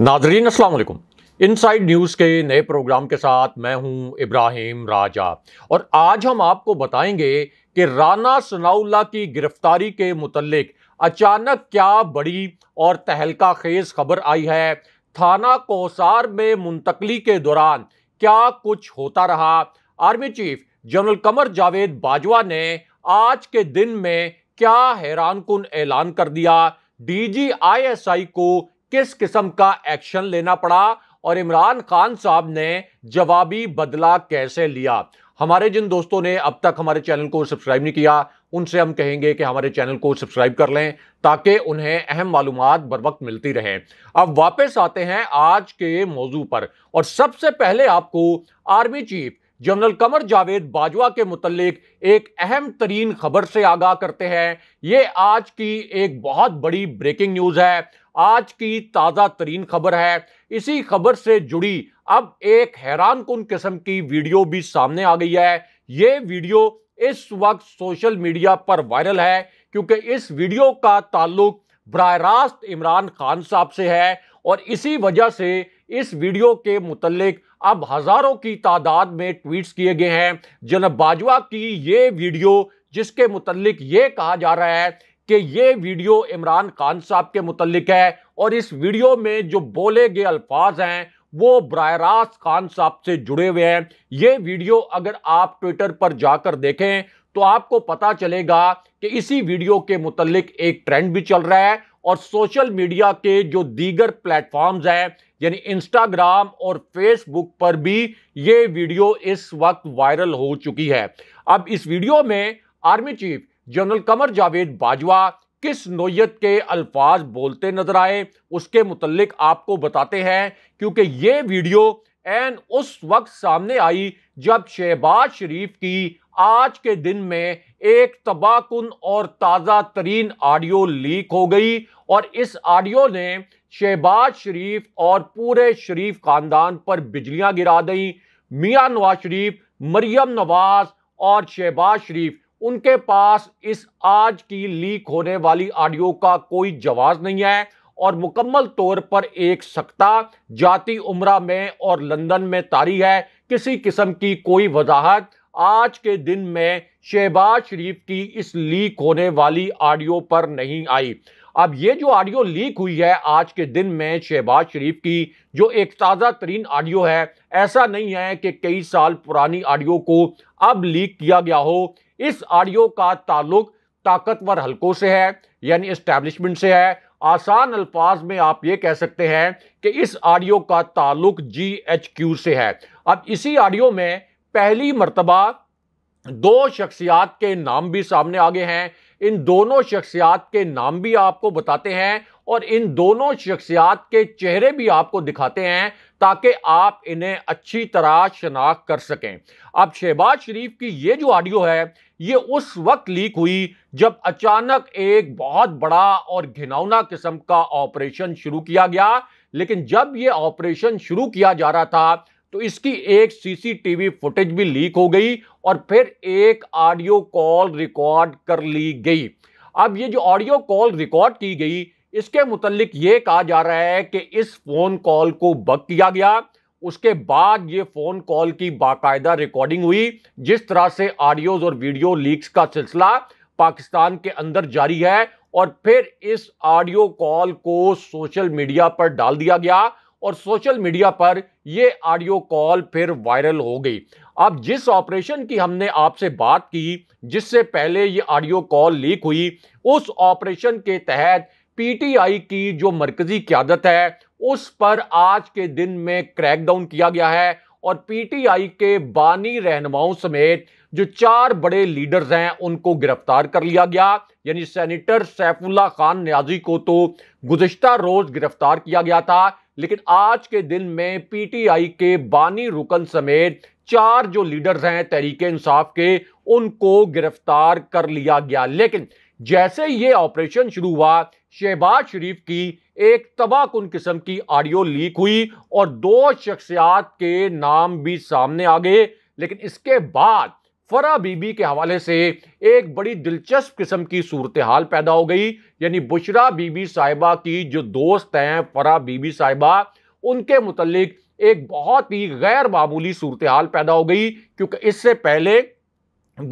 नाजरीन असलकुम inside news के नए प्रोग्राम के साथ मैं हूं इब्राहिम राजा और आज हम आपको बताएंगे कि राना सनाउल्ला की गिरफ्तारी के मुतलक अचानक क्या बड़ी और तहलका खेज खबर आई है थाना कोसार में मुंतकली के दौरान क्या कुछ होता रहा army chief general Qamar Javed Bajwa ने आज के दिन में क्या हैरान कन ऐलान कर दिया डीजीआईएसआई को किस किस्म का एक्शन लेना पड़ा और इमरान खान साहब ने जवाबी बदला कैसे लिया हमारे जिन दोस्तों ने अब तक हमारे चैनल को सब्सक्राइब नहीं किया उनसे हम कहेंगे कि हमारे चैनल को सब्सक्राइब कर लें ताकि उन्हें अहम मालूम बर वक्त मिलती रहे अब वापस आते हैं आज के मौजू पर और सबसे पहले आपको army chief general Qamar Javed Bajwa के मुतलिक एक अहम तरीन खबर से आगाह करते हैं ये आज की एक बहुत बड़ी ब्रेकिंग न्यूज़ है आज की ताज़ा तरीन खबर है इसी खबर से जुड़ी अब एक हैरान कन किस्म की वीडियो भी सामने आ गई है ये वीडियो इस वक्त सोशल मीडिया पर वायरल है क्योंकि इस वीडियो का ताल्लुक बरह रास्त इमरान खान साहब से है और इसी वजह से इस वीडियो के मुतलक अब हज़ारों की तादाद में ट्वीट्स किए गए हैं जनब बाजवा की ये वीडियो जिसके मुतलक ये कहा जा रहा है कि ये वीडियो इमरान खान साहब के मुतलिक है और इस वीडियो में जो बोले गए अल्फाज हैं वो बर खान साहब से जुड़े हुए हैं ये वीडियो अगर आप ट्विटर पर जाकर देखें तो आपको पता चलेगा कि इसी वीडियो के मुतलिक एक ट्रेंड भी चल रहा है और सोशल मीडिया के जो दीगर प्लेटफॉर्म्स हैं यानी इंस्टाग्राम और फेसबुक पर भी ये वीडियो इस वक्त वायरल हो चुकी है अब इस वीडियो में army chief general Qamar Javed Bajwa किस नोयत के अल्फाज बोलते नजर आए उसके मुतलक आपको बताते हैं क्योंकि ये वीडियो एन उस वक्त सामने आई जब शहबाज शरीफ की आज के दिन में एक तबाहकुन और ताज़ा तरीन ऑडियो लीक हो गई और इस ऑडियो ने शहबाज शरीफ और पूरे शरीफ खानदान पर बिजलियां गिरा दी मियाँ नवाज शरीफ मरियम नवाज और शहबाज शरीफ उनके पास इस आज की लीक होने वाली ऑडियो का कोई जवाब नहीं है और मुकम्मल तौर पर एक सख्ता जाति उमरा में और लंदन में तारी है किसी किस्म की कोई वजाहत आज के दिन में शहबाज शरीफ की इस लीक होने वाली ऑडियो पर नहीं आई अब ये जो ऑडियो लीक हुई है आज के दिन में शहबाज शरीफ की जो एक ताज़ा तरीन ऑडियो है ऐसा नहीं है कि कई साल पुरानी ऑडियो को अब लीक किया गया हो इस ऑडियो का ताल्लुक ताकतवर हलकों से है यानी इस्टेब्लिशमेंट से है आसान अल्फाज में आप ये कह सकते हैं कि इस ऑडियो का ताल्लुक जी एच क्यू से है अब इसी ऑडियो में पहली मरतबा दो शख्सियात के नाम भी सामने आ गए हैं इन दोनों शख्सियात के नाम भी आपको बताते हैं और इन दोनों शख्सियात के चेहरे भी आपको दिखाते हैं ताकि आप इन्हें अच्छी तरह शनाख्त कर सकें अब शहबाज शरीफ की ये जो ऑडियो है ये उस वक्त लीक हुई जब अचानक एक बहुत बड़ा और घिनौना किस्म का ऑपरेशन शुरू किया गया लेकिन जब ये ऑपरेशन शुरू किया जा रहा था तो इसकी एक सीसीटीवी फुटेज भी लीक हो गई और फिर एक ऑडियो कॉल रिकॉर्ड कर ली गई अब ये जो ऑडियो कॉल रिकॉर्ड की गई इसके मुतलिक ये कहा जा रहा है कि इस फ़ोन कॉल को बक किया गया उसके बाद ये फ़ोन कॉल की बाकायदा रिकॉर्डिंग हुई जिस तरह से ऑडियोज और वीडियो लीक्स का सिलसिला पाकिस्तान के अंदर जारी है और फिर इस ऑडियो कॉल को सोशल मीडिया पर डाल दिया गया और सोशल मीडिया पर यह ऑडियो कॉल फिर वायरल हो गई अब जिस ऑपरेशन की हमने आपसे बात की जिससे पहले ये ऑडियो कॉल लीक हुई उस ऑपरेशन के तहत पीटीआई की जो मरकजी क्यादत है उस पर आज के दिन में क्रैकडाउन किया गया है और पीटीआई के बानी रहनुमाओं समेत जो चार बड़े लीडर्स हैं उनको गिरफ्तार कर लिया गया यानी सेनेटर सैफुल्ला खान न्याजी को तो गुजशत रोज गिरफ्तार किया गया था लेकिन आज के दिन में पीटीआई के बानी रुकन समेत चार जो लीडर्स हैं तहरीक इंसाफ के उनको गिरफ्तार कर लिया गया लेकिन जैसे ये ऑपरेशन शुरू हुआ शहबाज शरीफ की एक तबाहकुन किस्म की ऑडियो लीक हुई और दो शख्सियात के नाम भी सामने आ गए लेकिन इसके बाद फरा बीबी के हवाले से एक बड़ी दिलचस्प किस्म की सूरत हाल पैदा हो गई यानी बुशरा बीबी साहिबा की जो दोस्त हैं फरा बीबी साहिबा उनके मुतलिक एक बहुत ही गैर मामूली सूरत हाल पैदा हो गई क्योंकि इससे पहले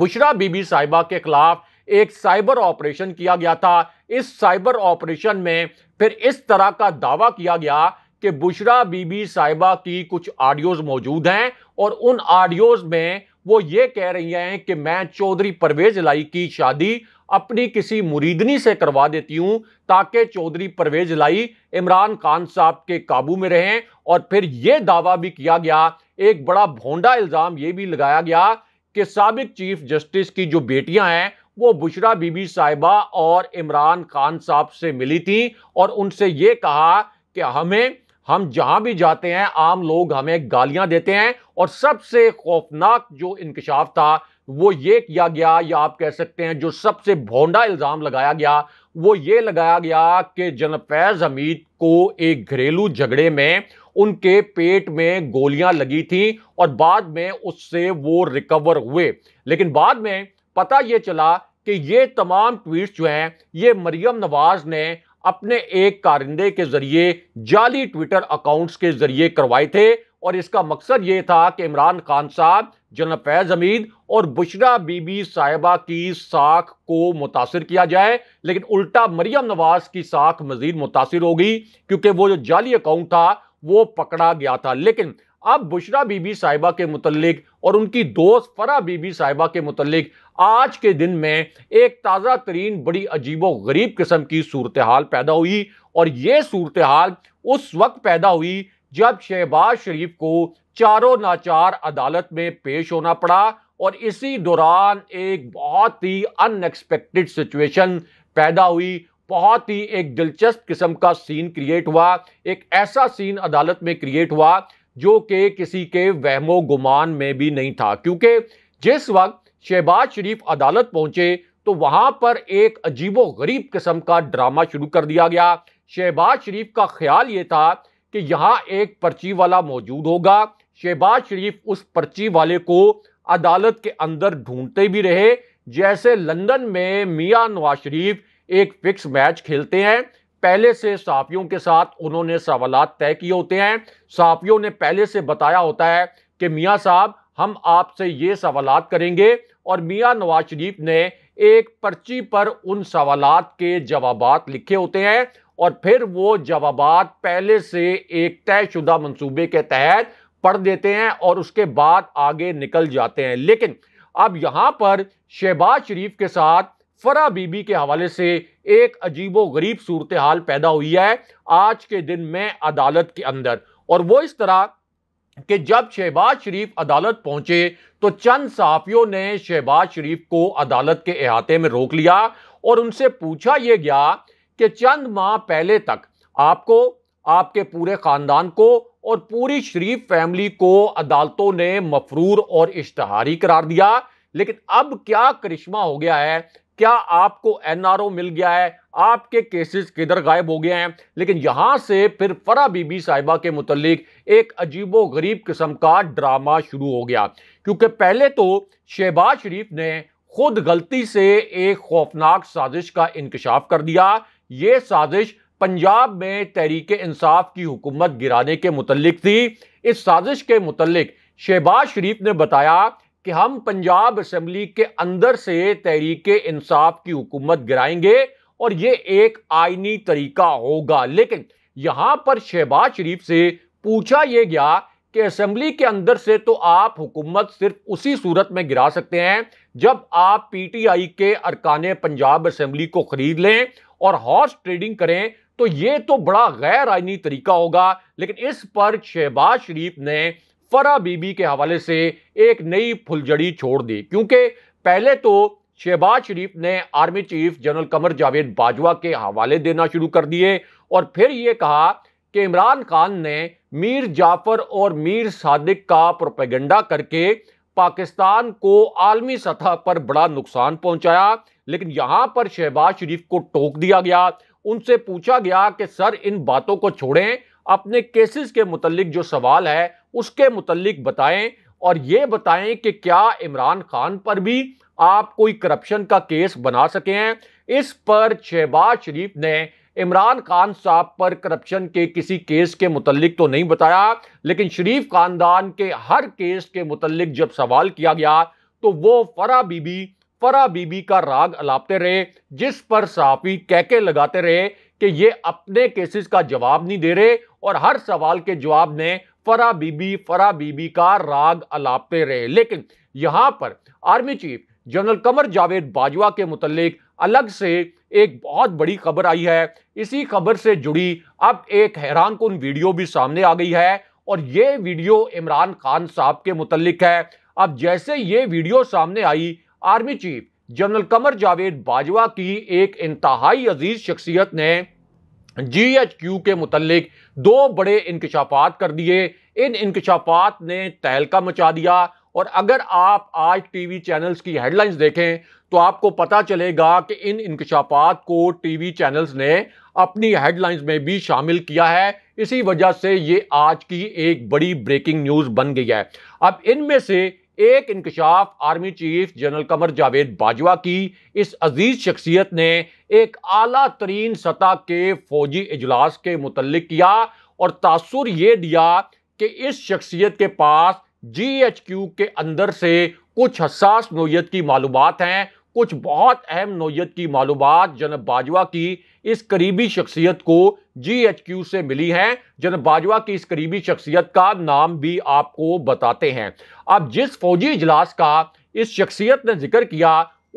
बुशरा बीबी साहिबा के खिलाफ एक साइबर ऑपरेशन किया गया था इस साइबर ऑपरेशन में फिर इस तरह का दावा किया गया कि बुशरा बीबी साहिबा की कुछ ऑडियोज मौजूद हैं और उन ऑडियोज में वो ये कह रही हैं कि मैं चौधरी परवेज लाई की शादी अपनी किसी मुरीदनी से करवा देती हूं ताकि चौधरी परवेज लाई इमरान खान साहब के काबू में रहें और फिर यह दावा भी किया गया एक बड़ा भोंडा इल्ज़ाम यह भी लगाया गया कि सबक चीफ जस्टिस की जो बेटियां हैं वो बुशरा बीबी साहिबा और इमरान खान साहब से मिली थी और उनसे ये कहा कि हमें हम जहां भी जाते हैं आम लोग हमें गालियां देते हैं और सबसे खौफनाक जो इंकशाफ था वो ये किया गया या आप कह सकते हैं जो सबसे भोंडा इल्ज़ाम लगाया गया वो ये लगाया गया कि जनफैज़ हमीद को एक घरेलू झगड़े में उनके पेट में गोलियां लगी थी और बाद में उससे वो रिकवर हुए लेकिन बाद में पता ये चला कि ये तमाम ट्वीट जो हैं ये मरियम नवाज ने अपने एक कारिंदे के जरिए जाली ट्विटर अकाउंट्स के जरिए करवाए थे और इसका मकसद ये था कि इमरान खान साहब जनरल फैज हमीद और बुशरा बीबी साहिबा की साख को मुतासर किया जाए लेकिन उल्टा मरियम नवाज की साख मजीद मुतासर होगी क्योंकि वो जो जाली अकाउंट था वो पकड़ा गया था लेकिन अब बुशरा बीबी साहिबा के मुतलिक और उनकी दोस्त फरा बीबी साहिबा के मुतलिक आज के दिन में एक ताज़ा तरीन बड़ी अजीबो गरीब किस्म की सूरत हाल पैदा हुई और ये सूरत हाल उस वक्त पैदा हुई जब शहबाज शरीफ को चारों नाचार अदालत में पेश होना पड़ा और इसी दौरान एक बहुत ही अनएक्सपेक्टेड सिचुएशन पैदा हुई बहुत ही एक दिलचस्प किस्म का सीन क्रिएट हुआ एक ऐसा सीन अदालत में क्रिएट हुआ जो कि किसी के वहमो गुमान में भी नहीं था क्योंकि जिस वक्त शहबाज शरीफ अदालत पहुंचे तो वहां पर एक अजीबो गरीब किस्म का ड्रामा शुरू कर दिया गया शहबाज शरीफ का ख्याल ये था कि यहाँ एक पर्ची वाला मौजूद होगा शहबाज शरीफ उस पर्ची वाले को अदालत के अंदर ढूंढते भी रहे जैसे लंदन में मियाँ नवाज शरीफ एक फिक्स मैच खेलते हैं पहले से साफियों के साथ उन्होंने सवाल तय किए होते हैं साफियों ने पहले से बताया होता है कि मियाँ साहब हम आपसे ये सवाल करेंगे और मियाँ नवाज शरीफ ने एक पर्ची पर उन सवाल के जवाब लिखे होते हैं और फिर वो जवाब पहले से एक तयशुदा मंसूबे के तहत पढ़ देते हैं और उसके बाद आगे निकल जाते हैं लेकिन अब यहाँ पर शहबाज शरीफ के साथ फरा बीबी के हवाले से एक अजीबो गरीब सूरत हाल पैदा हुई है आज के दिन में अदालत के अंदर और वो इस तरह कि जब शहबाज शरीफ अदालत पहुंचे तो चंद साफियों ने शहबाज शरीफ को अदालत के अहाते में रोक लिया और उनसे पूछा यह गया कि चंद माह पहले तक आपको आपके पूरे खानदान को और पूरी शरीफ फैमिली को अदालतों ने मफरूर और इश्तहारी करार दिया लेकिन अब क्या करिश्मा हो गया है क्या आपको एनआरओ मिल गया है आपके केसेस किधर गायब हो गए हैं लेकिन यहां से फिर फरा बीबी साहिबा के मुतलिक एक अजीबो गरीब किस्म का ड्रामा शुरू हो गया क्योंकि पहले तो शहबाज शरीफ ने खुद गलती से एक खौफनाक साजिश का इंकशाफ कर दिया ये साजिश पंजाब में तहरीक इंसाफ की हुकूमत गिराने के मुतलिक थी इस साजिश के मुतलिक शहबाज शरीफ ने बताया कि हम पंजाब असम्बली के अंदर से तहरीक इंसाफ की हुकूमत गिराएंगे और ये एक आइनी तरीका होगा लेकिन यहां पर शहबाज शरीफ से पूछा यह गया कि असम्बली के अंदर से तो आप हुकूमत सिर्फ उसी सूरत में गिरा सकते हैं जब आप पीटीआई के अरकान पंजाब असम्बली को खरीद लें और हॉर्स ट्रेडिंग करें तो ये तो बड़ा गैर आइनी तरीका होगा लेकिन इस पर शहबाज शरीफ ने फरा बीबी के हवाले से एक नई फुलझड़ी छोड़ दी क्योंकि पहले तो शहबाज शरीफ ने army chief general Qamar Javed Bajwa के हवाले देना शुरू कर दिए और फिर ये कहा कि इमरान खान ने मीर जाफर और मीर सादिक का प्रोपेगेंडा करके पाकिस्तान को आलमी सतह पर बड़ा नुकसान पहुंचाया लेकिन यहां पर शहबाज शरीफ को टोक दिया गया उनसे पूछा गया कि सर इन बातों को छोड़ें अपने केसेस के मुतलिक जो सवाल है उसके मुतलिक बताएं और ये बताएं कि क्या इमरान खान पर भी आप कोई करप्शन का केस बना सके हैं इस पर शहबाज शरीफ ने इमरान खान साहब पर करप्शन के किसी केस के मुतलिक तो नहीं बताया लेकिन शरीफ खानदान के हर केस के मुतलिक जब सवाल किया गया तो वो फरा बीबी फरा बीबी का राग अलापते रहे जिस पर सहाफ़ी कहके लगाते रहे कि ये अपने केसेस का जवाब नहीं दे रहे और हर सवाल के जवाब में फरा बीबी फरा बीबी का राग अलापते रहे लेकिन यहां पर army chief general Qamar Javed Bajwa के मुतलिक अलग से एक बहुत बड़ी खबर आई है इसी खबर से जुड़ी अब एक हैरान कन वीडियो भी सामने आ गई है और ये वीडियो इमरान खान साहब के मुतलिक है अब जैसे ये वीडियो सामने आई army chief general Qamar Javed Bajwa की एक इंतहाई अजीज शख्सियत ने जी एच क्यू के मुतलिक दो बड़े इंकशाफात कर दिए इन इंकशाफात ने तहलका मचा दिया और अगर आप आज टीवी चैनल्स की हेडलाइंस देखें तो आपको पता चलेगा कि इन इंकशाफात को टीवी चैनल्स ने अपनी हेडलाइंस में भी शामिल किया है इसी वजह से ये आज की एक बड़ी ब्रेकिंग न्यूज़ बन गई है अब इनमें से एक इंकशाफ army chief general Qamar Javed Bajwa की इस अजीज शख्सियत ने एक आला तरीन सतह के फौजी इजलास के मुतल किया और तासुर ये दिया कि इस शख्सियत के पास जी एच क्यू के अंदर से कुछ हसास नोयत की मालूम हैं कुछ बहुत अहम नोयत की मालूम जनब बाजवा की इस करीबी शख्सियत को जी एच क्यू से मिली है जनब बाजवा की इस करीबी शख्सियत का नाम भी आपको बताते हैं अब जिस फौजी इजलास का इस शख्सियत ने जिक्र किया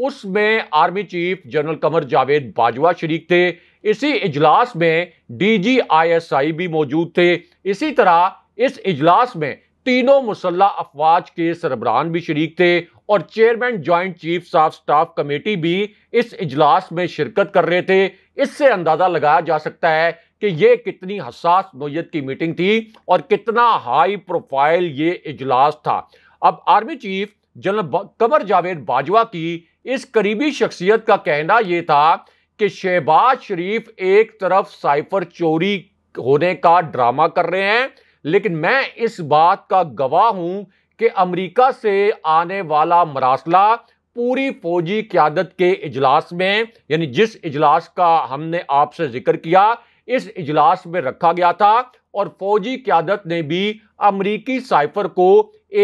उसमें army chief general Qamar Javed Bajwa शरीक थे इसी इजलास में D G I S I भी मौजूद थे इसी तरह इस इजलास में तीनों मुसल्ह अफवाज के सरबरान भी शरीक थे और chairman joint chief of staff committee भी इस इजलास में शिरकत कर रहे थे इससे अंदाज़ा लगाया जा सकता है कि ये कितनी हसास नोयत की मीटिंग थी और कितना हाई प्रोफाइल ये इजलास था अब army chief general Qamar Javed Bajwa की इस करीबी शख्सियत का कहना यह था कि शहबाज शरीफ एक तरफ साइफर चोरी होने का ड्रामा कर रहे हैं लेकिन मैं इस बात का गवाह हूं कि अमेरिका से आने वाला मरासला पूरी फौजी क्यादत के इजलास में यानी जिस इजलास का हमने आपसे जिक्र किया इस इजलास में रखा गया था और फौजी क्यादत ने भी अमरीकी साइफर को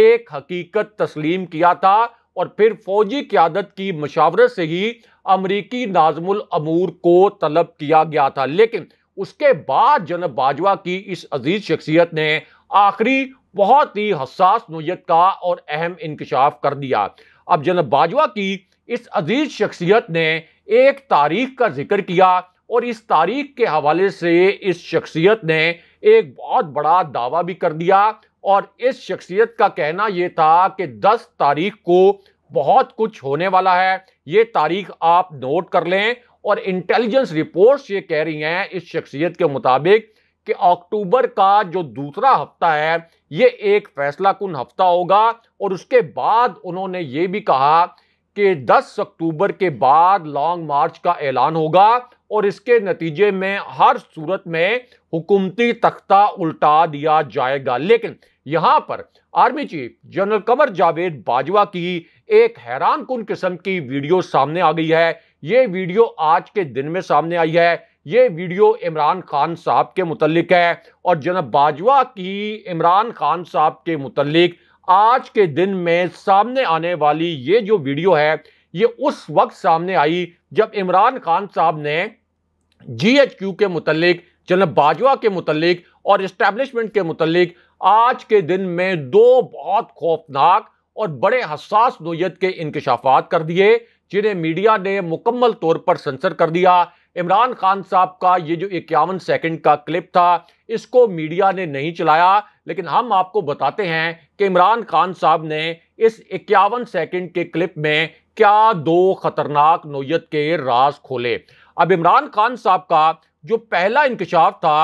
एक हकीकत तस्लीम किया था और फिर फौजी क्यादत की मशावरत से ही अमरीकी नाजमुल अमूर को तलब किया गया था लेकिन उसके बाद जनब बाजवा की इस अजीज शख्सियत ने आखिरी बहुत ही हसास नोयत का और अहम इंकशाफ कर दिया अब जनब बाजवा की इस अजीज शख्सियत ने एक तारीख का जिक्र किया और इस तारीख के हवाले से इस शख्सियत ने एक बहुत बड़ा दावा भी कर दिया और इस शख्सियत का कहना यह था कि 10 तारीख को बहुत कुछ होने वाला है ये तारीख आप नोट कर लें और इंटेलिजेंस रिपोर्ट्स ये कह रही हैं इस शख्सियत के मुताबिक कि अक्टूबर का जो दूसरा हफ्ता है ये एक फैसला कन हफ्ता होगा और उसके बाद उन्होंने ये भी कहा कि 10 अक्टूबर के बाद लॉन्ग मार्च का ऐलान होगा और इसके नतीजे में हर सूरत में हुकूमती तख्ता उल्टा दिया जाएगा लेकिन यहां पर army chief general Qamar Javed Bajwa की एक हैरान कन किस्म की वीडियो सामने आ गई है ये वीडियो आज के दिन में सामने आई है ये वीडियो इमरान खान साहब के मुतलिक है और जनाब बाजवा की इमरान खान साहब के मुतलिक आज के दिन में सामने आने वाली ये जो वीडियो है ये उस वक्त सामने आई जब इमरान खान साहब ने जी एच क्यू के मुतलिक जनाब बाजवा के मुतलिक और इस्टेब्लिशमेंट के मुतलिक आज के दिन में दो बहुत खौफनाक और बड़े हसास नोयत के इंकशाफात कर दिए जिन्हें मीडिया ने मुकम्मल तौर पर सेंसर कर दिया इमरान खान साहब का ये जो इक्यावन सेकंड का क्लिप था इसको मीडिया ने नहीं चलाया लेकिन हम आपको बताते हैं कि इमरान खान साहब ने इस इक्यावन सेकंड के क्लिप में क्या दो खतरनाक नोयत के राज खोले अब इमरान खान साहब का जो पहला इंकशाफ था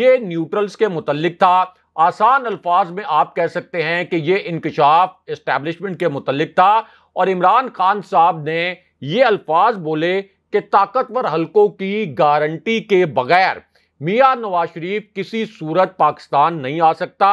ये न्यूट्रल्स के मुतलक था आसान अल्फाज में आप कह सकते हैं कि ये इंकशाफ इस्टेब्लिशमेंट के मुतलक था और इमरान खान साहब ने ये अल्फाज बोले कि ताकतवर हलकों की गारंटी के बगैर मियाँ नवाज शरीफ किसी सूरत पाकिस्तान नहीं आ सकता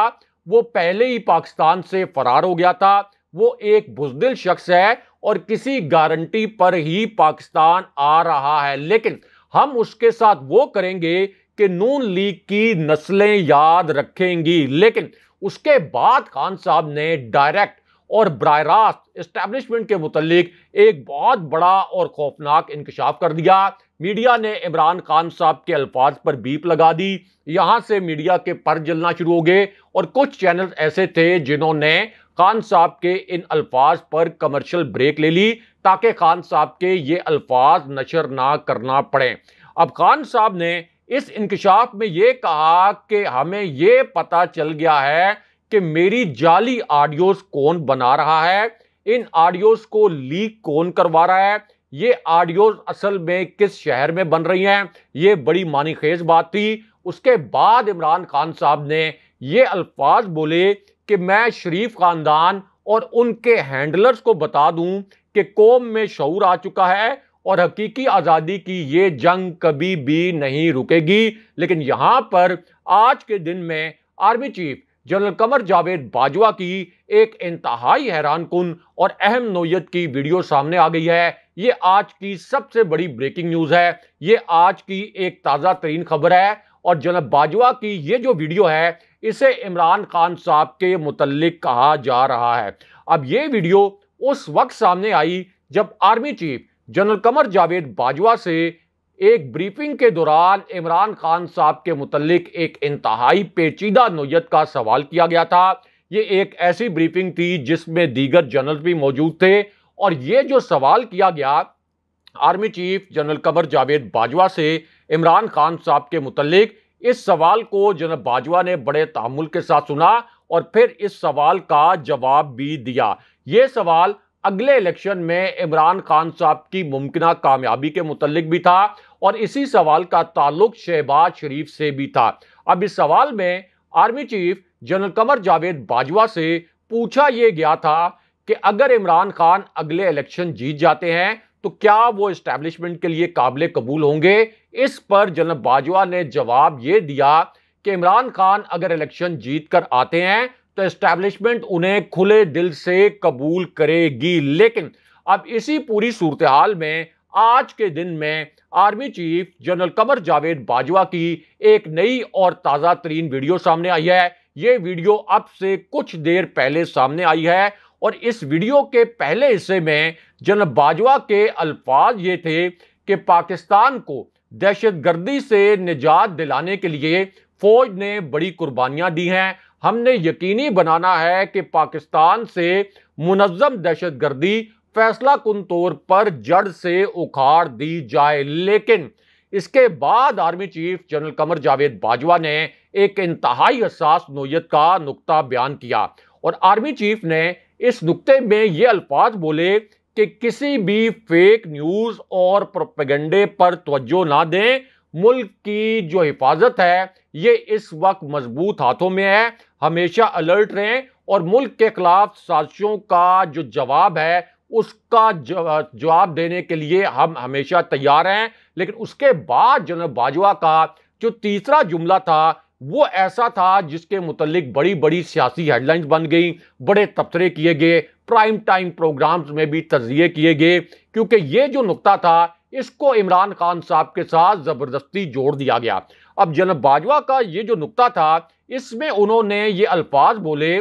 वो पहले ही पाकिस्तान से फरार हो गया था वो एक बुजदिल शख्स है और किसी गारंटी पर ही पाकिस्तान आ रहा है लेकिन हम उसके साथ वो करेंगे कि नून लीग की नस्लें याद रखेंगी लेकिन उसके बाद खान साहब ने डायरेक्ट और बर रास्त इस्टेबलिशमेंट के मुतलिक एक बहुत बड़ा और खौफनाक इंकशाफ कर दिया मीडिया ने इमरान खान साहब के अल्फाज पर बीप लगा दी यहाँ से मीडिया के पर जलना शुरू हो गए और कुछ चैनल ऐसे थे जिन्होंने खान साहब के इन अल्फाज पर कमर्शल ब्रेक ले ली ताकि खान साहब के ये अल्फाज नशर ना करना पड़े अब खान साहब ने इस इंकशाफ में ये कहा कि हमें ये पता चल गया है कि मेरी जाली ऑडियोज कौन बना रहा है इन ऑडियोज को लीक कौन करवा रहा है ये ऑडियोज असल में किस शहर में बन रही हैं ये बड़ी मानीखेज बात थी उसके बाद इमरान खान साहब ने ये अल्फाज बोले कि मैं शरीफ खानदान और उनके हैंडलर्स को बता दूं कि कौम में शौर आ चुका है और हकीकी आज़ादी की ये जंग कभी भी नहीं रुकेगी लेकिन यहाँ पर आज के दिन में army chief general Qamar Javed Bajwa की एक इंतहाई हैरान कन और अहम नोयत की वीडियो सामने आ गई है ये आज की सबसे बड़ी ब्रेकिंग न्यूज है ये आज की एक ताज़ा तरीन खबर है और जनरल बाजवा की ये जो वीडियो है इसे इमरान खान साहब के मुतल कहा जा रहा है अब ये वीडियो उस वक्त सामने आई जब army chief general Qamar Javed Bajwa से एक ब्रीफिंग के दौरान इमरान खान साहब के मुतलिक एक इंतहाई पेचीदा नोयत का सवाल किया गया था ये एक ऐसी ब्रीफिंग थी जिसमें दीगर जनरल भी मौजूद थे और ये जो सवाल किया गया army chief general Qamar Javed Bajwa से इमरान खान साहब के मुतलिक इस सवाल को जनरल बाजवा ने बड़े तहमुल के साथ सुना और फिर इस सवाल का जवाब भी दिया ये सवाल अगले इलेक्शन में इमरान खान साहब की मुमकिन कामयाबी के मुतलक भी था और इसी सवाल का ताल्लुक शहबाज शरीफ से भी था अब इस सवाल में army chief general Qamar Javed Bajwa से पूछा यह गया था कि अगर इमरान खान अगले इलेक्शन जीत जाते हैं तो क्या वो इस्टेब्लिशमेंट के लिए काबिल कबूल होंगे इस पर जनरल बाजवा ने जवाब ये दिया कि इमरान खान अगर इलेक्शन जीत कर आते हैं तो एस्टैब्लिशमेंट उन्हें खुले दिल से कबूल करेगी लेकिन अब इसी पूरी सूरत हाल में आज के दिन में army chief general Qamar Javed Bajwa की एक नई और ताज़ा तरीन वीडियो सामने आई है ये वीडियो अब से कुछ देर पहले सामने आई है और इस वीडियो के पहले हिस्से में जनरल बाजवा के अल्फाज ये थे कि पाकिस्तान को दहशत गर्दी से निजात दिलाने के लिए फौज ने बड़ी कुर्बानियां दी हैं हमने यकीनी बनाना है कि पाकिस्तान से मुनजम दहशत गर्दी फैसला कन तौर पर जड़ से उखाड़ दी जाए लेकिन इसके बाद army chief general Qamar Javed Bajwa ने एक इंतहाई हसास नोयत का नुकता बयान किया और आर्मी चीफ ने इस नुकते में ये अल्फाज बोले कि किसी भी फेक न्यूज़ और प्रोपेगेंडे पर तोज्जो ना दें मुल्क की जो हिफाजत है ये इस वक्त मजबूत हाथों में है हमेशा अलर्ट रहें और मुल्क के खिलाफ साजिशों का जो जवाब है उसका जवाब देने के लिए हम हमेशा तैयार हैं लेकिन उसके बाद जनरल बाजवा का जो तीसरा जुमला था वो ऐसा था जिसके मुतलिक बड़ी बड़ी सियासी हेडलाइंस बन गई बड़े तबसरे किए गए प्राइम टाइम प्रोग्राम्स में भी तजिए किए गए क्योंकि ये जो नुकता था इसको इमरान खान साहब के साथ ज़बरदस्ती जोड़ दिया गया अब जनब बाजवा का ये जो नुक्ता था इसमें उन्होंने ये अल्फाज बोले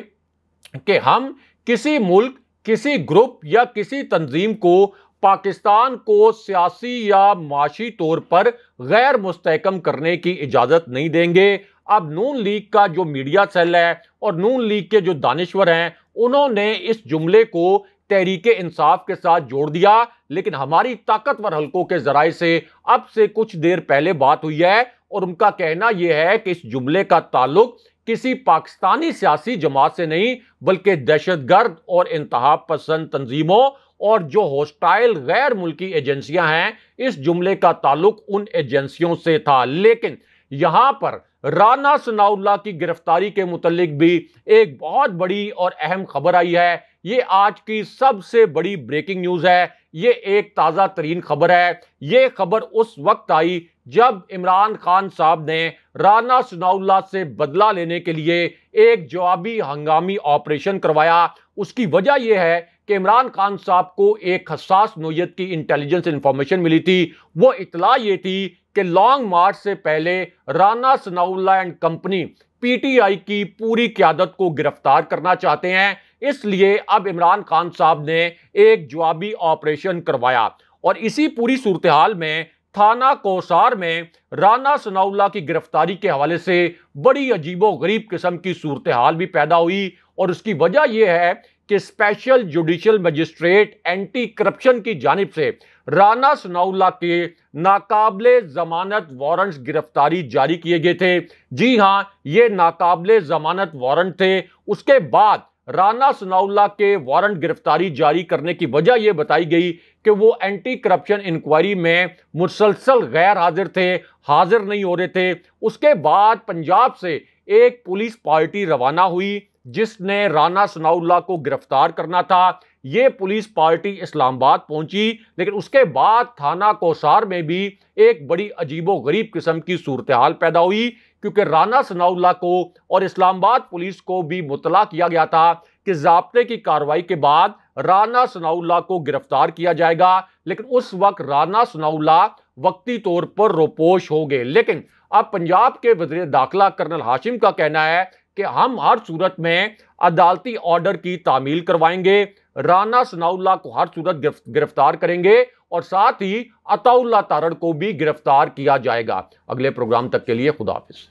कि हम किसी मुल्क किसी ग्रुप या किसी तंजीम को पाकिस्तान को सियासी या माशी तौर पर गैर मुस्तकम करने की इजाज़त नहीं देंगे अब नून लीग का जो मीडिया सेल है और नून लीग के जो दानश्वर हैं उन्होंने इस जुमले को तहरीके इंसाफ के साथ जोड़ दिया लेकिन हमारी ताकतवर हलकों के जराये से अब से कुछ देर पहले बात हुई है और उनका कहना यह है कि इस जुमले का ताल्लुक किसी पाकिस्तानी सियासी जमात से नहीं बल्कि दहशतगर्द और इंतहा पसंद तंजीमों और जो होस्टाइल गैर मुल्की एजेंसियां हैं इस जुमले का ताल्लुक उन एजेंसियों से था लेकिन यहां पर राना सनाउल्ला की गिरफ्तारी के मुतलिक भी एक बहुत बड़ी और अहम खबर आई है ये आज की सबसे बड़ी ब्रेकिंग न्यूज़ है ये एक ताज़ा तरीन खबर है ये खबर उस वक्त आई जब इमरान खान साहब ने राना सनाउल्ला से बदला लेने के लिए एक जवाबी हंगामी ऑपरेशन करवाया उसकी वजह यह है कि इमरान खान साहब को एक हसास नोयत की इंटेलिजेंस इंफॉर्मेशन मिली थी वो इतला ये थी कि लॉन्ग मार्च से पहले Rana Sanaullah and company PTI की पूरी क्यादत को गिरफ्तार करना चाहते हैं इसलिए अब इमरान खान साहब ने एक जवाबी ऑपरेशन करवाया और इसी पूरी सूरत हाल में थाना कोसार में राना सनाउल्ला की गिरफ्तारी के हवाले से बड़ी अजीबो गरीब किस्म की सूरत हाल भी पैदा हुई और उसकी वजह यह है कि special judicial magistrate anti corruption की जानब से राना सनाउल्ला के नाकबले जमानत वारंट गिरफ्तारी जारी किए गए थे जी हाँ ये नाकबले जमानत वारंट थे उसके बाद राना सनाउल्ला के वारंट गिरफ्तारी जारी करने की वजह यह बताई गई कि वो एंटी करप्शन इंक्वायरी में मुसलसल गैर हाजिर थे हाजिर नहीं हो रहे थे उसके बाद पंजाब से एक पुलिस पार्टी रवाना हुई जिसने राना सनाउल्ला को गिरफ्तार करना था ये पुलिस पार्टी इस्लामाबाद पहुंची लेकिन उसके बाद थाना कोसार में भी एक बड़ी अजीबो गरीब किस्म की सूरत हाल पैदा हुई क्योंकि राना सनाउल्ला को और इस्लामाबाद पुलिस को भी मुतला किया गया था कि जबते की कार्रवाई के बाद राना सनाउल्ला को गिरफ्तार किया जाएगा लेकिन उस वक्त राना सनाउल्ला वक्ती तौर पर रोपोश हो गए लेकिन अब पंजाब के वजीर दाखिला कर्नल हाशिम का कहना है कि हम हर सूरत में अदालती ऑर्डर की तामील करवाएंगे राना सनाउल्ला को हर सूरत गिरफ्तार करेंगे और साथ ही अताउल्ला तारड़ को भी गिरफ्तार किया जाएगा अगले प्रोग्राम तक के लिए खुदाफिज